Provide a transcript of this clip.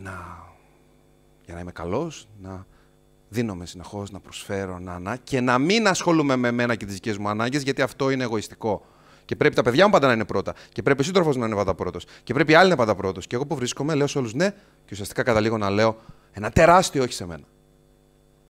να, για να είμαι καλός, να δίνομαι συνεχώς, να προσφέρω, να, να και να μην ασχολούμαι με εμένα και τις δικές μου ανάγκες, γιατί αυτό είναι εγωιστικό. Και πρέπει τα παιδιά μου πάντα να είναι πρώτα. Και πρέπει ο σύντροφος να είναι πάντα πρώτος. Και πρέπει οι άλλοι να είναι πάντα πρώτος. Και εγώ που βρίσκομαι, λέω σε όλους ναι, και ουσιαστικά καταλήγω να λέω ένα τεράστιο όχι σε μένα.